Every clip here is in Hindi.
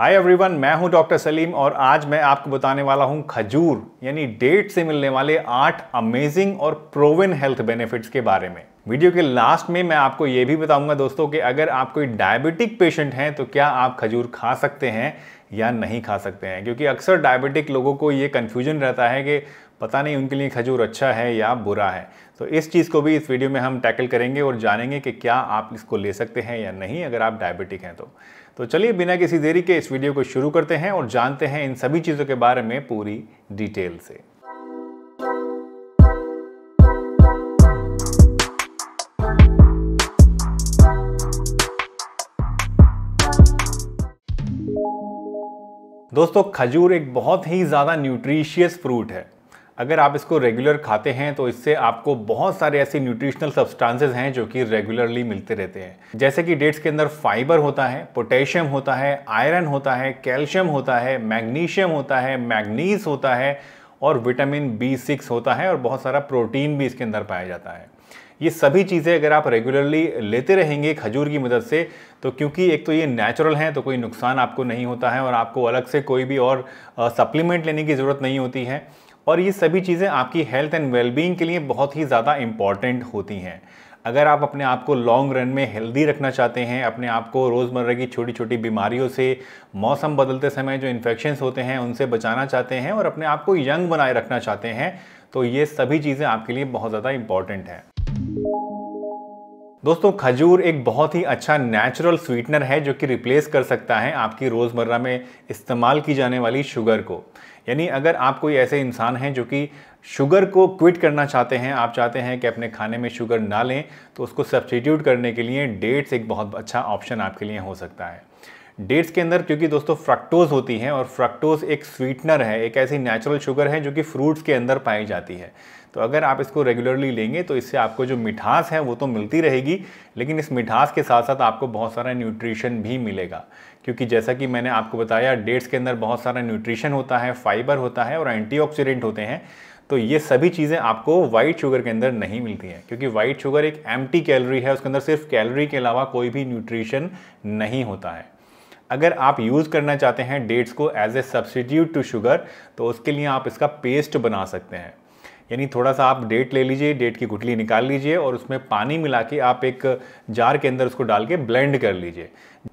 हाय एवरीवन मैं हूं डॉक्टर सलीम और आज मैं आपको बताने वाला हूं खजूर यानी डेट से मिलने वाले आठ अमेजिंग और प्रोविन हेल्थ बेनिफिट्स के बारे में वीडियो के लास्ट में मैं आपको ये भी बताऊंगा दोस्तों कि अगर आप कोई डायबिटिक पेशेंट हैं तो क्या आप खजूर खा सकते हैं या नहीं खा सकते हैं क्योंकि अक्सर डायबिटिक लोगों को ये कन्फ्यूजन रहता है कि पता नहीं उनके लिए खजूर अच्छा है या बुरा है तो इस चीज़ को भी इस वीडियो में हम टैकल करेंगे और जानेंगे कि क्या आप इसको ले सकते हैं या नहीं अगर आप डायबिटिक हैं तो तो चलिए बिना किसी देरी के इस वीडियो को शुरू करते हैं और जानते हैं इन सभी चीज़ों के बारे में पूरी डिटेल से दोस्तों खजूर एक बहुत ही ज़्यादा न्यूट्रिशियस फ्रूट है अगर आप इसको रेगुलर खाते हैं तो इससे आपको बहुत सारे ऐसे न्यूट्रिशनल सब्सटेंसेस हैं जो कि रेगुलरली मिलते रहते हैं जैसे कि डेट्स के अंदर फाइबर होता है पोटेशियम होता है आयरन होता है कैल्शियम होता है मैग्नीशियम होता है मैग्नीज होता है और विटामिन बी सिक्स होता है और बहुत सारा प्रोटीन भी इसके अंदर पाया जाता है ये सभी चीज़ें अगर आप रेगुलरली लेते रहेंगे खजूर की मदद से तो क्योंकि एक तो ये नेचुरल हैं तो कोई नुकसान आपको नहीं होता है और आपको अलग से कोई भी और सप्लीमेंट लेने की ज़रूरत नहीं होती है और ये सभी चीज़ें आपकी हेल्थ एंड वेलबींग के लिए बहुत ही ज़्यादा इम्पॉर्टेंट होती हैं अगर आप अपने आप को लॉन्ग रन में हेल्दी रखना चाहते हैं अपने आप को रोज़मर्रा की छोटी छोटी बीमारियों से मौसम बदलते समय जो इन्फेक्शन होते हैं उनसे बचाना चाहते हैं और अपने आप को यंग बनाए रखना चाहते हैं तो ये सभी चीज़ें आपके लिए बहुत ज़्यादा इम्पॉर्टेंट हैं दोस्तों खजूर एक बहुत ही अच्छा नेचुरल स्वीटनर है जो कि रिप्लेस कर सकता है आपकी रोज़मर्रा में इस्तेमाल की जाने वाली शुगर को यानी अगर आप कोई ऐसे इंसान हैं जो कि शुगर को क्विट करना चाहते हैं आप चाहते हैं कि अपने खाने में शुगर ना लें तो उसको सब्सटीट्यूट करने के लिए डेट्स एक बहुत अच्छा ऑप्शन आपके लिए हो सकता है डेट्स के अंदर क्योंकि दोस्तों फ्रक्टोज होती है और फ्रक्टोज एक स्वीटनर है एक ऐसी नेचुरल शुगर है जो कि फ्रूट्स के अंदर पाई जाती है तो अगर आप इसको रेगुलरली लेंगे तो इससे आपको जो मिठास है वो तो मिलती रहेगी लेकिन इस मिठास के साथ साथ आपको बहुत सारा न्यूट्रिशन भी मिलेगा क्योंकि जैसा कि मैंने आपको बताया डेट्स के अंदर बहुत सारा न्यूट्रिशन होता है फाइबर होता है और एंटीऑक्सीडेंट होते हैं तो ये सभी चीज़ें आपको वाइट शुगर के अंदर नहीं मिलती हैं क्योंकि वाइट शुगर एक एम्प्टी कैलोरी है उसके अंदर सिर्फ कैलोरी के अलावा कोई भी न्यूट्रिशन नहीं होता है अगर आप यूज़ करना चाहते हैं डेट्स को as a substitute to sugar तो उसके लिए आप इसका पेस्ट बना सकते हैं यानी थोड़ा सा आप डेट ले लीजिए डेट की गुटली निकाल लीजिए और उसमें पानी मिला के आप एक जार के अंदर उसको डाल के ब्लेंड कर लीजिए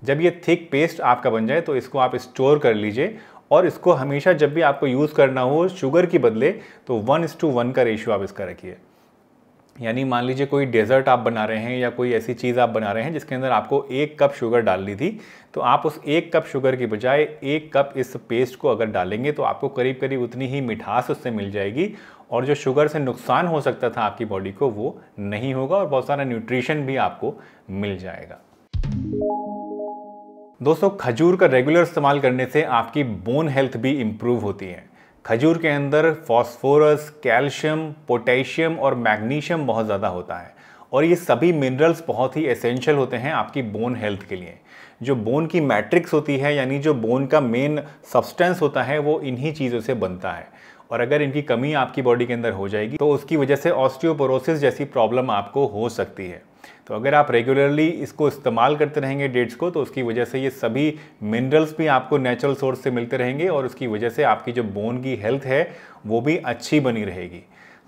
जब ये थिक पेस्ट आपका बन जाए तो इसको आप स्टोर कर लीजिए और इसको हमेशा जब भी आपको यूज़ करना हो शुगर के बदले तो वन इस टू वन का रेशियो आप इसका रखिए यानी मान लीजिए कोई डेजर्ट आप बना रहे हैं या कोई ऐसी चीज़ आप बना रहे हैं जिसके अंदर आपको एक कप शुगर डालनी थी तो आप उस एक कप शुगर की बजाय एक कप इस पेस्ट को अगर डालेंगे तो आपको करीब करीब उतनी ही मिठास उससे मिल जाएगी और जो शुगर से नुकसान हो सकता था आपकी बॉडी को वो नहीं होगा और बहुत सारा न्यूट्रिशन भी आपको मिल जाएगा दोस्तों खजूर का रेगुलर इस्तेमाल करने से आपकी बोन हेल्थ भी इम्प्रूव होती है खजूर के अंदर फॉस्फोरस कैल्शियम पोटेशियम और मैग्नीशियम बहुत ज़्यादा होता है और ये सभी मिनरल्स बहुत ही एसेंशियल होते हैं आपकी बोन हेल्थ के लिए जो बोन की मैट्रिक्स होती है यानी जो बोन का मेन सब्सटेंस होता है वो इन्हीं चीज़ों से बनता है और अगर इनकी कमी आपकी बॉडी के अंदर हो जाएगी तो उसकी वजह से ऑस्टियोपोरोसिस जैसी प्रॉब्लम आपको हो सकती है तो अगर आप रेगुलरली इसको इस्तेमाल करते रहेंगे डेट्स को तो उसकी वजह से ये सभी मिनरल्स भी आपको नेचुरल सोर्स से मिलते रहेंगे और उसकी वजह से आपकी जो बोन की हेल्थ है वो भी अच्छी बनी रहेगी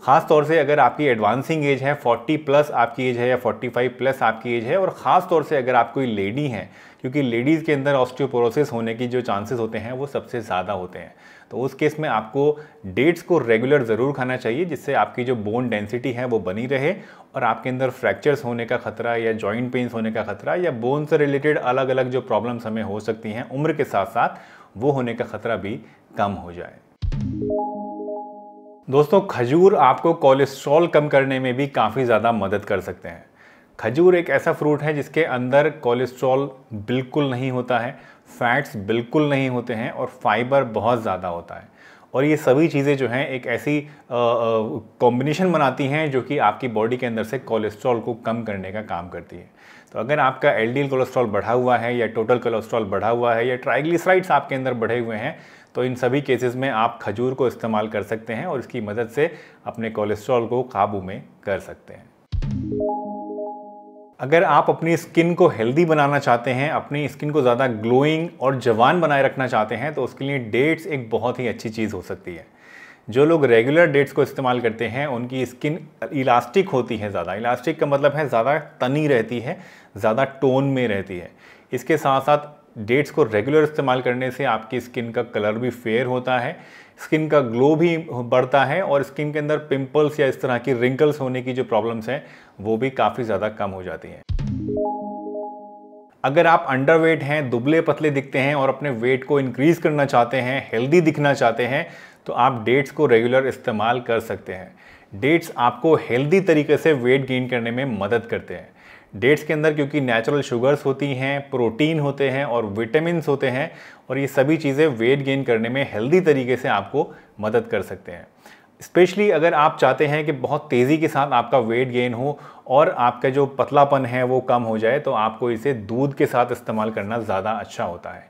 ख़ास तौर से अगर आपकी एडवांसिंग एज है 40 प्लस आपकी एज है या 45 प्लस आपकी एज है और ख़ास तौर से अगर आप कोई लेडी हैं क्योंकि लेडीज़ के अंदर ऑस्टियोपोरोसिस होने की जो चांसेस होते हैं वो सबसे ज़्यादा होते हैं तो उस केस में आपको डेट्स को रेगुलर ज़रूर खाना चाहिए जिससे आपकी जो बोन डेंसिटी है वो बनी रहे और आपके अंदर फ्रैक्चर्स होने का खतरा या जॉइंट पेन्स होने का खतरा या बोन से रिलेटेड अलग अलग जो प्रॉब्लम्स हमें हो सकती हैं उम्र के साथ साथ वो होने का खतरा भी कम हो जाए दोस्तों खजूर आपको कोलेस्ट्रॉल कम करने में भी काफ़ी ज़्यादा मदद कर सकते हैं खजूर एक ऐसा फ्रूट है जिसके अंदर कोलेस्ट्रॉल बिल्कुल नहीं होता है फैट्स बिल्कुल नहीं होते हैं और फाइबर बहुत ज़्यादा होता है और ये सभी चीज़ें जो हैं एक ऐसी कॉम्बिनेशन बनाती हैं जो कि आपकी बॉडी के अंदर से कोलेस्ट्रॉल को कम करने का काम करती है तो अगर आपका एल कोलेस्ट्रॉल बढ़ा हुआ है या टोटल कोलेस्ट्रॉल बढ़ा हुआ है या ट्राइग्लिसराइड्स आपके अंदर बढ़े हुए हैं तो इन सभी केसेस में आप खजूर को इस्तेमाल कर सकते हैं और इसकी मदद से अपने कोलेस्ट्रॉल को काबू में कर सकते हैं अगर आप अपनी स्किन को हेल्दी बनाना चाहते हैं अपनी स्किन को ज़्यादा ग्लोइंग और जवान बनाए रखना चाहते हैं तो उसके लिए डेट्स एक बहुत ही अच्छी चीज़ हो सकती है जो लोग रेगुलर डेट्स को इस्तेमाल करते हैं उनकी स्किन इलास्टिक होती है ज़्यादा इलास्टिक का मतलब है ज़्यादा तनी रहती है ज़्यादा टोन में रहती है इसके साथ साथ डेट्स को रेगुलर इस्तेमाल करने से आपकी स्किन का कलर भी फेयर होता है स्किन का ग्लो भी बढ़ता है और स्किन के अंदर पिंपल्स या इस तरह की रिंकल्स होने की जो प्रॉब्लम्स हैं वो भी काफ़ी ज़्यादा कम हो जाती हैं अगर आप अंडरवेट हैं दुबले पतले दिखते हैं और अपने वेट को इंक्रीज करना चाहते हैं हेल्दी दिखना चाहते हैं तो आप डेट्स को रेगुलर इस्तेमाल कर सकते हैं डेट्स आपको हेल्दी तरीके से वेट गेन करने में मदद करते हैं डेट्स के अंदर क्योंकि नेचुरल शुगर्स होती हैं प्रोटीन होते हैं और विटामिन होते हैं और ये सभी चीज़ें वेट गेन करने में हेल्दी तरीके से आपको मदद कर सकते हैं स्पेशली अगर आप चाहते हैं कि बहुत तेज़ी के साथ आपका वेट गेन हो और आपका जो पतलापन है वो कम हो जाए तो आपको इसे दूध के साथ इस्तेमाल करना ज़्यादा अच्छा होता है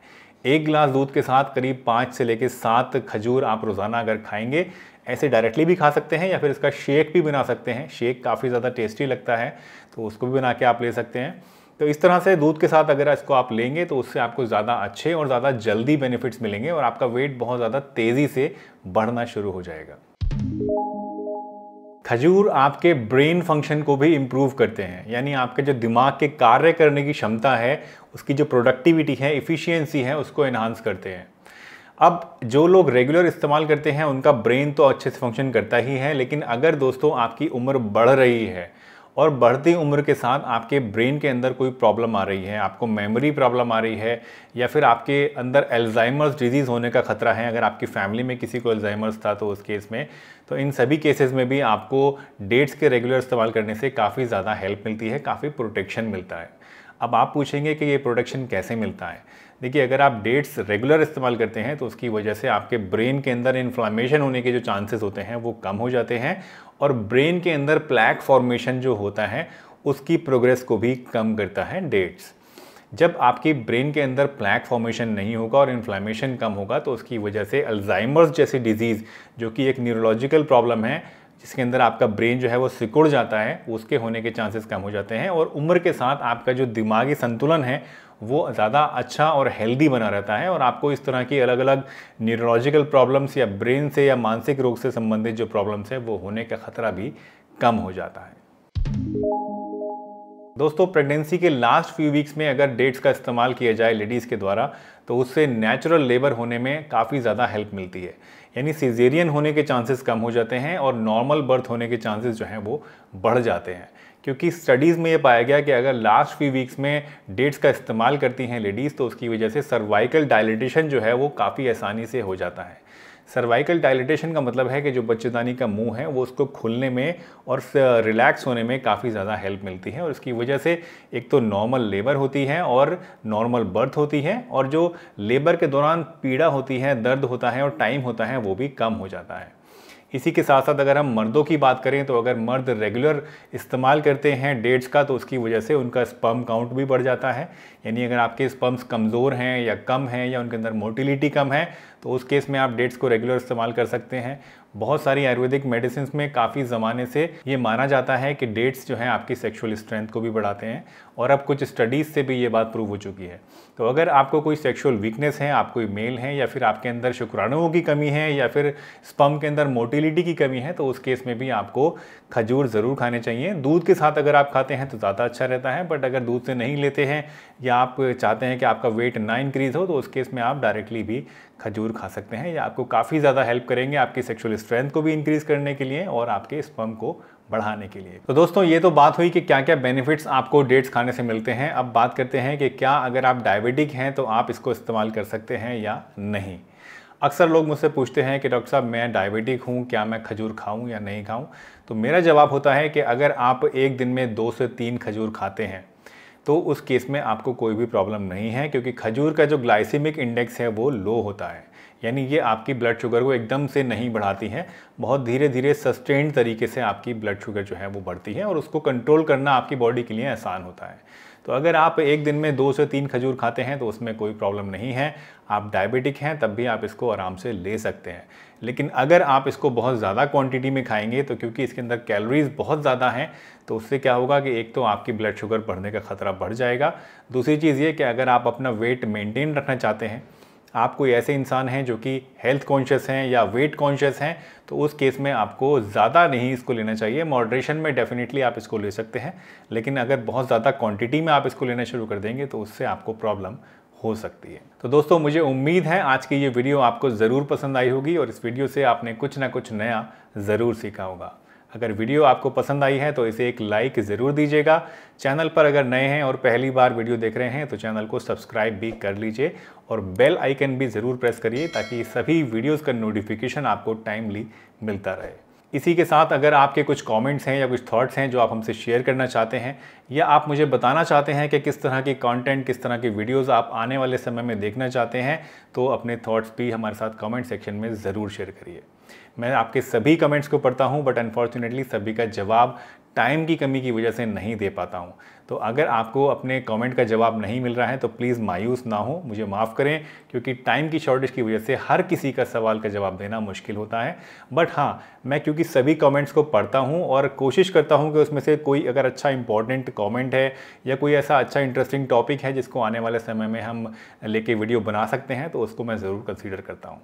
एक गिलास दूध के साथ करीब पाँच से लेकर सात खजूर आप रोज़ाना अगर खाएंगे ऐसे डायरेक्टली भी खा सकते हैं या फिर इसका शेक भी बना सकते हैं शेक काफ़ी ज़्यादा टेस्टी लगता है तो उसको भी बना के आप ले सकते हैं तो इस तरह से दूध के साथ अगर इसको आप लेंगे तो उससे आपको ज़्यादा अच्छे और ज़्यादा जल्दी बेनिफिट्स मिलेंगे और आपका वेट बहुत ज़्यादा तेज़ी से बढ़ना शुरू हो जाएगा खजूर आपके ब्रेन फंक्शन को भी इम्प्रूव करते हैं यानी आपके जो दिमाग के कार्य करने की क्षमता है उसकी जो प्रोडक्टिविटी है इफ़िशियंसी है उसको इन्हांस करते हैं अब जो लोग रेगुलर इस्तेमाल करते हैं उनका ब्रेन तो अच्छे से फंक्शन करता ही है लेकिन अगर दोस्तों आपकी उम्र बढ़ रही है और बढ़ती उम्र के साथ आपके ब्रेन के अंदर कोई प्रॉब्लम आ रही है आपको मेमोरी प्रॉब्लम आ रही है या फिर आपके अंदर एल्जाइमर्स डिजीज़ होने का खतरा है अगर आपकी फैमिली में किसी को एल्जाइमर्स था तो उस केस में तो इन सभी केसेस में भी आपको डेट्स के रेगुलर इस्तेमाल करने से काफ़ी ज़्यादा हेल्प मिलती है काफ़ी प्रोटेक्शन मिलता है अब आप पूछेंगे कि ये प्रोटेक्शन कैसे मिलता है देखिए अगर आप डेट्स रेगुलर इस्तेमाल करते हैं तो उसकी वजह से आपके ब्रेन के अंदर इन्फ्लामेशन होने के जो चांसेस होते हैं वो कम हो जाते हैं और ब्रेन के अंदर प्लैक फॉर्मेशन जो होता है उसकी प्रोग्रेस को भी कम करता है डेट्स जब आपकी ब्रेन के अंदर प्लैक फॉर्मेशन नहीं होगा और इन्फ्लामेशन कम होगा तो उसकी वजह से अल्जाइमर्स जैसी डिजीज़ जो कि एक न्यूरोलॉजिकल प्रॉब्लम है जिसके अंदर आपका ब्रेन जो है वो सिकुड़ जाता है उसके होने के चांसेस कम हो जाते हैं और उम्र के साथ आपका जो दिमागी संतुलन है वो ज़्यादा अच्छा और हेल्दी बना रहता है और आपको इस तरह की अलग अलग न्यूरोलॉजिकल प्रॉब्लम्स या ब्रेन से या मानसिक रोग से संबंधित जो प्रॉब्लम्स हैं वो होने का खतरा भी कम हो जाता है दोस्तों प्रेगनेंसी के लास्ट फ्यू वीक्स में अगर डेट्स का इस्तेमाल किया जाए लेडीज़ के द्वारा तो उससे नेचुरल लेबर होने में काफ़ी ज़्यादा हेल्प मिलती है यानी सीजेरियन होने के चांसेस कम हो जाते हैं और नॉर्मल बर्थ होने के चांसेस जो हैं वो बढ़ जाते हैं क्योंकि स्टडीज़ में ये पाया गया कि अगर लास्ट फ्यू वीक्स में डेट्स का इस्तेमाल करती हैं लेडीज़ तो उसकी वजह से सर्वाइकल डायलिटेशन जो है वो काफ़ी आसानी से हो जाता है सर्वाइकल डायलिटेशन का मतलब है कि जो बच्चेदानी का मुंह है वो उसको खुलने में और रिलैक्स होने में काफ़ी ज़्यादा हेल्प मिलती है और उसकी वजह से एक तो नॉर्मल लेबर होती है और नॉर्मल बर्थ होती है और जो लेबर के दौरान पीड़ा होती है दर्द होता है और टाइम होता है वो भी कम हो जाता है इसी के साथ साथ अगर हम मर्दों की बात करें तो अगर मर्द रेगुलर इस्तेमाल करते हैं डेट्स का तो उसकी वजह से उनका स्पम काउंट भी बढ़ जाता है यानी अगर आपके स्पम्स कमज़ोर हैं या कम हैं या उनके अंदर मोटिलिटी कम है तो उस केस में आप डेट्स को रेगुलर इस्तेमाल कर सकते हैं बहुत सारी आयुर्वेदिक मेडिसिन में काफ़ी ज़माने से ये माना जाता है कि डेट्स जो हैं आपकी सेक्शुअल स्ट्रेंथ को भी बढ़ाते हैं और अब कुछ स्टडीज़ से भी ये बात प्रूव हो चुकी है तो अगर आपको कोई सेक्शुअल वीकनेस है आप कोई मेल हैं या फिर आपके अंदर शुक्राणुओं की कमी है या फिर स्पम के अंदर मोटिलिटी की कमी है तो उस केस में भी आपको खजूर ज़रूर खाने चाहिए दूध के साथ अगर आप खाते हैं तो ज़्यादा अच्छा रहता है बट अगर दूध से नहीं लेते हैं या आप चाहते हैं कि आपका वेट ना इंक्रीज़ हो तो उस केस में आप डायरेक्टली भी खजूर खा सकते हैं ये आपको काफ़ी ज़्यादा हेल्प करेंगे आपकी सेक्सुअल स्ट्रेंथ को भी इंक्रीज़ करने के लिए और आपके स्पर्म को बढ़ाने के लिए तो दोस्तों ये तो बात हुई कि क्या क्या बेनिफिट्स आपको डेट्स खाने से मिलते हैं अब बात करते हैं कि क्या अगर आप डायबिटिक हैं तो आप इसको इस्तेमाल कर सकते हैं या नहीं अक्सर लोग मुझसे पूछते हैं कि डॉक्टर साहब मैं डायबिटिक हूँ क्या मैं खजूर खाऊँ या नहीं खाऊँ तो मेरा जवाब होता है कि अगर आप एक दिन में दो से तीन खजूर खाते हैं तो उस केस में आपको कोई भी प्रॉब्लम नहीं है क्योंकि खजूर का जो ग्लाइसिमिक इंडेक्स है वो लो होता है यानी ये आपकी ब्लड शुगर को एकदम से नहीं बढ़ाती है बहुत धीरे धीरे सस्टेन्ड तरीके से आपकी ब्लड शुगर जो है वो बढ़ती है और उसको कंट्रोल करना आपकी बॉडी के लिए आसान होता है तो अगर आप एक दिन में दो से तीन खजूर खाते हैं तो उसमें कोई प्रॉब्लम नहीं है आप डायबिटिक हैं तब भी आप इसको आराम से ले सकते हैं लेकिन अगर आप इसको बहुत ज़्यादा क्वांटिटी में खाएंगे तो क्योंकि इसके अंदर कैलोरीज़ बहुत ज़्यादा हैं तो उससे क्या होगा कि एक तो आपकी ब्लड शुगर बढ़ने का खतरा बढ़ जाएगा दूसरी चीज़ ये कि अगर आप अपना वेट मेंटेन रखना चाहते हैं आप कोई ऐसे इंसान हैं जो कि हेल्थ कॉन्शियस हैं या वेट कॉन्शियस हैं तो उस केस में आपको ज़्यादा नहीं इसको लेना चाहिए मॉडरेशन में डेफिनेटली आप इसको ले सकते हैं लेकिन अगर बहुत ज़्यादा क्वांटिटी में आप इसको लेना शुरू कर देंगे तो उससे आपको प्रॉब्लम हो सकती है तो दोस्तों मुझे उम्मीद है आज की ये वीडियो आपको ज़रूर पसंद आई होगी और इस वीडियो से आपने कुछ ना कुछ नया ज़रूर सीखा होगा अगर वीडियो आपको पसंद आई है तो इसे एक लाइक ज़रूर दीजिएगा चैनल पर अगर नए हैं और पहली बार वीडियो देख रहे हैं तो चैनल को सब्सक्राइब भी कर लीजिए और बेल आइकन भी ज़रूर प्रेस करिए ताकि सभी वीडियोज़ का नोटिफिकेशन आपको टाइमली मिलता रहे इसी के साथ अगर आपके कुछ कमेंट्स हैं या कुछ थॉट्स हैं जो आप हमसे शेयर करना चाहते हैं या आप मुझे बताना चाहते हैं कि किस तरह के कंटेंट किस तरह की वीडियोस आप आने वाले समय में देखना चाहते हैं तो अपने थॉट्स भी हमारे साथ कमेंट सेक्शन में ज़रूर शेयर करिए मैं आपके सभी कमेंट्स को पढ़ता हूँ बट अनफॉर्चुनेटली सभी का जवाब टाइम की कमी की वजह से नहीं दे पाता हूँ तो अगर आपको अपने कमेंट का जवाब नहीं मिल रहा है तो प्लीज़ मायूस ना हो मुझे माफ़ करें क्योंकि टाइम की शॉर्टेज की वजह से हर किसी का सवाल का जवाब देना मुश्किल होता है बट हाँ मैं क्योंकि सभी कमेंट्स को पढ़ता हूँ और कोशिश करता हूँ कि उसमें से कोई अगर अच्छा इंपॉर्टेंट कॉमेंट है या कोई ऐसा अच्छा इंटरेस्टिंग टॉपिक है जिसको आने वाले समय में हम लेके वीडियो बना सकते हैं तो उसको मैं ज़रूर कंसिडर करता हूँ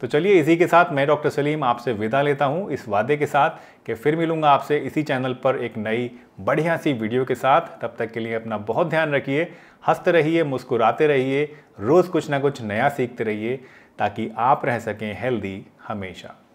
तो चलिए इसी के साथ मैं डॉक्टर सलीम आपसे विदा लेता हूँ इस वादे के साथ कि फिर मिलूँगा आपसे इसी चैनल पर एक नई बढ़िया सी वीडियो के साथ तब तक के लिए अपना बहुत ध्यान रखिए हंसते रहिए मुस्कुराते रहिए रोज़ कुछ ना कुछ नया सीखते रहिए ताकि आप रह सकें हेल्दी हमेशा